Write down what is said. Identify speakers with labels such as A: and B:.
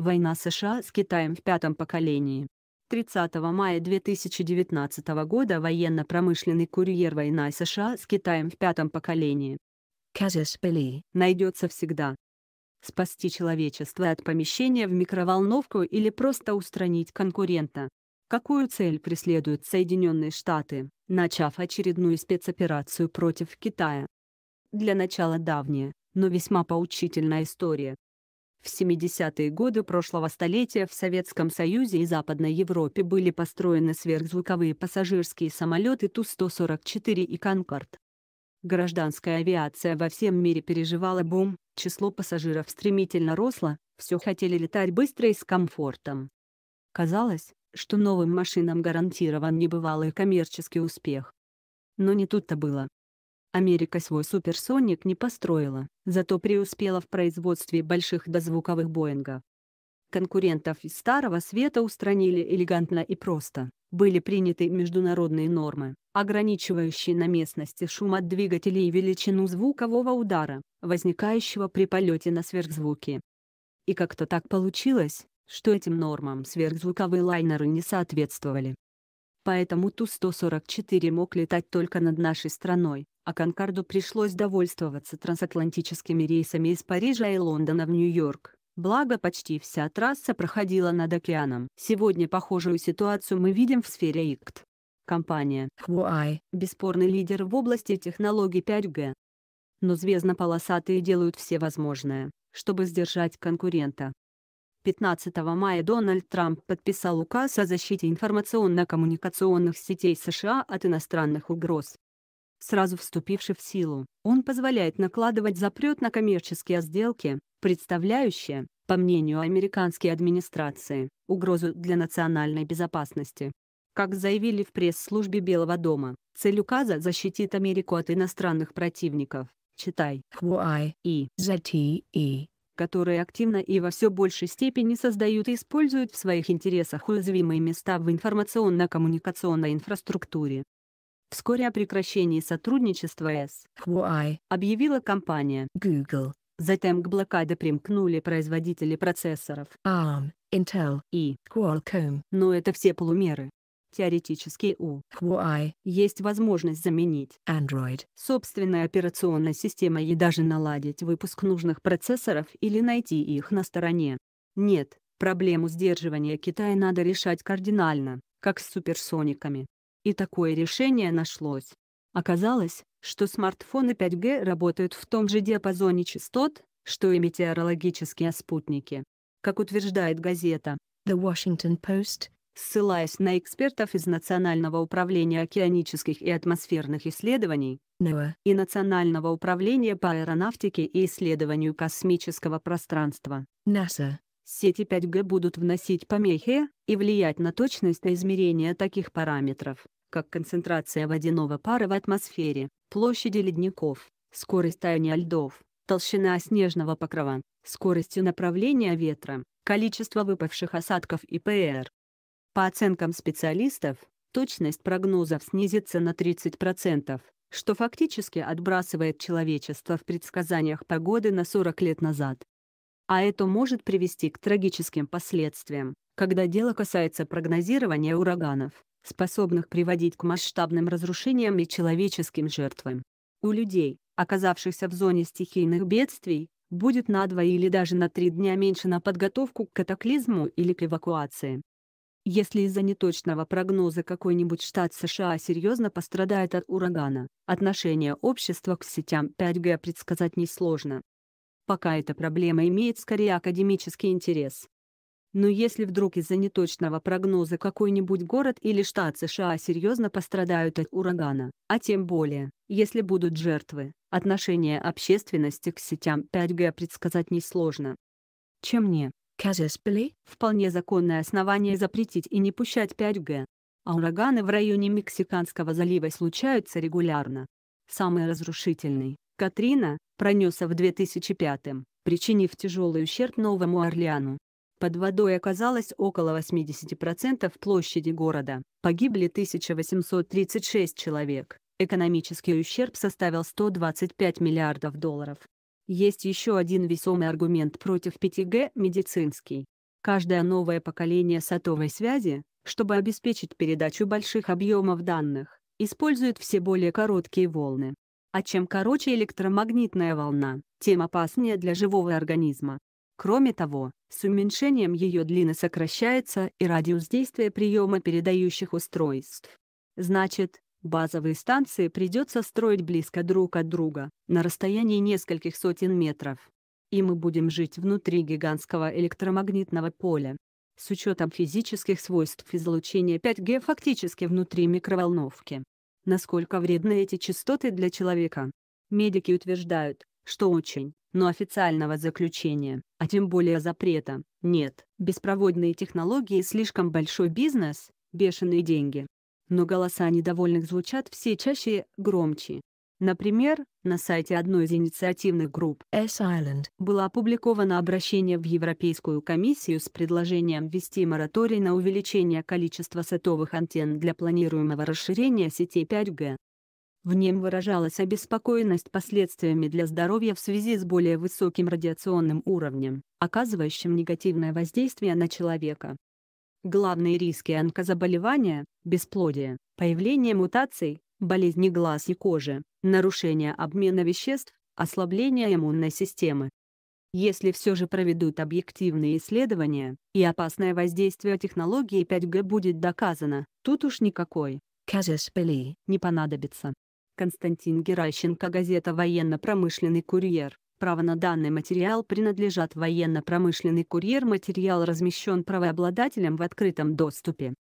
A: Война США с Китаем в пятом поколении. 30 мая 2019 года военно-промышленный курьер «Война США с Китаем в пятом поколении». Казис найдется всегда. Спасти человечество от помещения в микроволновку или просто устранить конкурента. Какую цель преследуют Соединенные Штаты, начав очередную спецоперацию против Китая? Для начала давняя, но весьма поучительная история. В 70-е годы прошлого столетия в Советском Союзе и Западной Европе были построены сверхзвуковые пассажирские самолеты Ту-144 и «Конкорд». Гражданская авиация во всем мире переживала бум, число пассажиров стремительно росло, все хотели летать быстро и с комфортом. Казалось, что новым машинам гарантирован небывалый коммерческий успех. Но не тут-то было. Америка свой суперсоник не построила, зато преуспела в производстве больших дозвуковых Боинга. Конкурентов из Старого Света устранили элегантно и просто. Были приняты международные нормы, ограничивающие на местности шум от двигателей и величину звукового удара, возникающего при полете на сверхзвуке. И как-то так получилось, что этим нормам сверхзвуковые лайнеры не соответствовали. Поэтому Ту-144 мог летать только над нашей страной, а Конкорду пришлось довольствоваться трансатлантическими рейсами из Парижа и Лондона в Нью-Йорк. Благо почти вся трасса проходила над океаном. Сегодня похожую ситуацию мы видим в сфере ИКТ. Компания Huawei – бесспорный лидер в области технологий 5G. Но звездно-полосатые делают все возможное, чтобы сдержать конкурента. 15 мая Дональд Трамп подписал указ о защите информационно-коммуникационных сетей США от иностранных угроз сразу вступивший в силу. Он позволяет накладывать запрет на коммерческие сделки, представляющие, по мнению американской администрации, угрозу для национальной безопасности. Как заявили в пресс-службе Белого дома, цель указа защитит Америку от иностранных противников, читай, Хуай и ZTE, которые активно и во все большей степени создают и используют в своих интересах уязвимые места в информационно-коммуникационной инфраструктуре, Вскоре о прекращении сотрудничества с Huawei а, объявила компания Google. Затем к блокаде примкнули производители процессоров ARM, Intel и Qualcomm. Но это все полумеры. Теоретически у Huawei а, есть возможность заменить Android собственной операционной системой и даже наладить выпуск нужных процессоров или найти их на стороне. Нет, проблему сдерживания Китая надо решать кардинально, как с суперсониками. И такое решение нашлось. Оказалось, что смартфоны 5G работают в том же диапазоне частот, что и метеорологические спутники. Как утверждает газета The Washington Post, ссылаясь на экспертов из Национального управления океанических и атмосферных исследований NOAA а. и Национального управления по аэронавтике и исследованию космического пространства NASA, Сети 5G будут вносить помехи и влиять на точность измерения таких параметров, как концентрация водяного пара в атмосфере, площади ледников, скорость таяния льдов, толщина снежного покрова, скоростью направления ветра, количество выпавших осадков и ПР. По оценкам специалистов, точность прогнозов снизится на 30%, что фактически отбрасывает человечество в предсказаниях погоды на 40 лет назад а это может привести к трагическим последствиям, когда дело касается прогнозирования ураганов, способных приводить к масштабным разрушениям и человеческим жертвам. У людей, оказавшихся в зоне стихийных бедствий, будет на два или даже на три дня меньше на подготовку к катаклизму или к эвакуации. Если из-за неточного прогноза какой-нибудь штат США серьезно пострадает от урагана, отношение общества к сетям 5G предсказать несложно пока эта проблема имеет скорее академический интерес. Но если вдруг из-за неточного прогноза какой-нибудь город или штат США серьезно пострадают от урагана, а тем более, если будут жертвы, отношение общественности к сетям 5G предсказать несложно. Чем не Казеспели, вполне законное основание запретить и не пущать 5G. А ураганы в районе Мексиканского залива случаются регулярно. Самый разрушительный Катрина пронесся в 2005-м, причинив тяжелый ущерб Новому Орлеану. Под водой оказалось около 80% площади города, погибли 1836 человек, экономический ущерб составил 125 миллиардов долларов. Есть еще один весомый аргумент против 5G – медицинский. Каждое новое поколение сотовой связи, чтобы обеспечить передачу больших объемов данных, использует все более короткие волны. А чем короче электромагнитная волна, тем опаснее для живого организма. Кроме того, с уменьшением ее длины сокращается и радиус действия приема передающих устройств. Значит, базовые станции придется строить близко друг от друга, на расстоянии нескольких сотен метров. И мы будем жить внутри гигантского электромагнитного поля. С учетом физических свойств излучения 5G фактически внутри микроволновки насколько вредны эти частоты для человека. Медики утверждают, что очень, но официального заключения, а тем более запрета, нет. Беспроводные технологии слишком большой бизнес, бешеные деньги. Но голоса недовольных звучат все чаще, громче, Например, на сайте одной из инициативных групп S-Island было опубликовано обращение в Европейскую комиссию с предложением ввести мораторий на увеличение количества сотовых антенн для планируемого расширения сети 5G. В нем выражалась обеспокоенность последствиями для здоровья в связи с более высоким радиационным уровнем, оказывающим негативное воздействие на человека. Главные риски онкозаболевания – бесплодие, появление мутаций, болезни глаз и кожи, нарушение обмена веществ, ослабление иммунной системы. Если все же проведут объективные исследования, и опасное воздействие технологии 5G будет доказано, тут уж никакой «казус не понадобится. Константин Геращенко, газета «Военно-промышленный курьер». Право на данный материал принадлежат «Военно-промышленный курьер». Материал размещен правообладателем в открытом доступе.